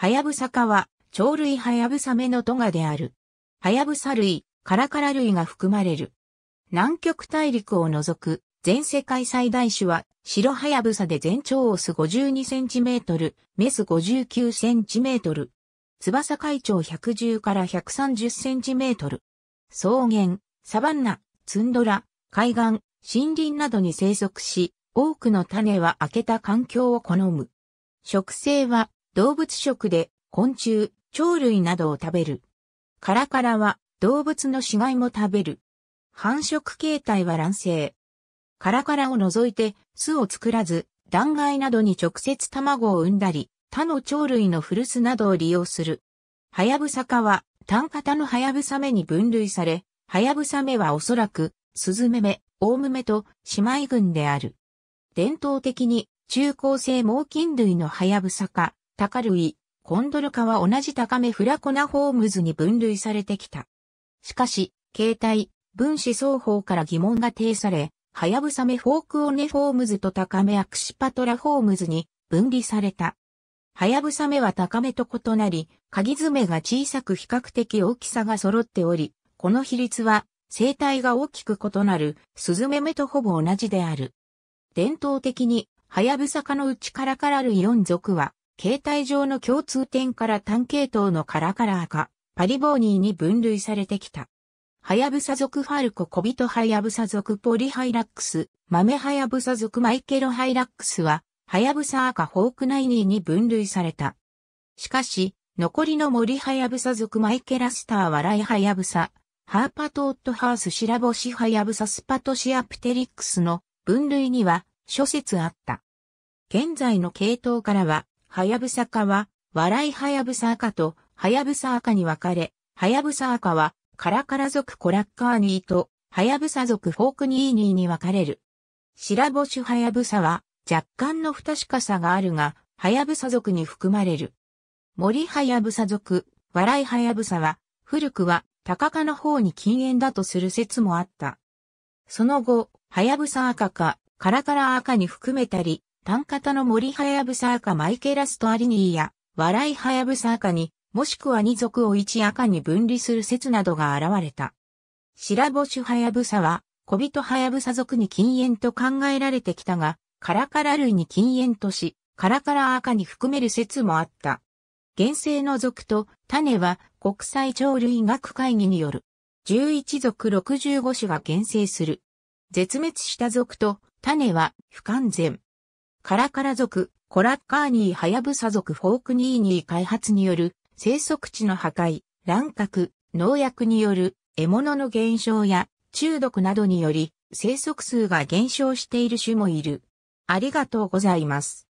はやぶさ科は、鳥類はやぶさ目のトガである。はやぶさ類、カラカラ類が含まれる。南極大陸を除く、全世界最大種は、白はやぶさで全長オス52センチメートル、メス59センチメートル。翼海長110から130センチメートル。草原、サバンナ、ツンドラ、海岸、森林などに生息し、多くの種は開けた環境を好む。植生は動物食で昆虫、鳥類などを食べる。カラカラは動物の死骸も食べる。繁殖形態は卵生。カラカラを除いて巣を作らず、断崖などに直接卵を産んだり、他の鳥類の古巣などを利用する。ハヤブサ科は単型のハヤブサ目に分類され、ハヤブサ目はおそらく、スズメ目、オウム目と姉妹群である。伝統的に中高生猛禽類のハヤブサ科、高類、コンドル科は同じ高めフラコナホームズに分類されてきた。しかし、形態、分子双方から疑問が呈され、はやぶさめフォークオネホームズと高めアクシパトラホームズに分離された。はやぶさめは高めと異なり、鍵爪が小さく比較的大きさが揃っており、この比率は生態が大きく異なるスズメメとほぼ同じである。伝統的に、はやぶさ科のうちカラカラ類4属は、形態上の共通点から単系統のカラカラ赤、パリボーニーに分類されてきた。ハヤブサ族ファルココビトハヤブサ族ポリハイラックス、マメハヤブサ族マイケロハイラックスは、ハヤブサ赤ホークナイニーに分類された。しかし、残りの森ハヤブサ族マイケラスターはライハヤブサ、ハーパトートハースシラボシハヤブサスパトシアプテリックスの分類には諸説あった。現在の系統からは、はやぶさ科は、笑いはやぶさ赤と、はやぶさ赤に分かれ、はやぶさ赤は、カラカラ族コラッカーニーと、はやぶさ族フォークニーニーに分かれる。白星はやぶさは、若干の不確かさがあるが、はやぶさ族に含まれる。森はやぶさ族、笑いはやぶさは、古くは、高科の方に禁煙だとする説もあった。その後、はやぶさ赤か、カラカラ赤に含めたり、単型の森ハヤブサ赤マイケラストアリニーや、笑いハヤブサ赤に、もしくは二族を一赤に分離する説などが現れた。白星ハヤブサは、小人ハヤブサ族に禁煙と考えられてきたが、カラカラ類に禁煙とし、カラカラ赤に含める説もあった。原生の族と種は国際鳥類学会議による。11族65種が原生する。絶滅した族と種は不完全。カラカラ族、コラッカーニーハヤブサ族フォークニーニー開発による生息地の破壊、乱獲、農薬による獲物の減少や中毒などにより生息数が減少している種もいる。ありがとうございます。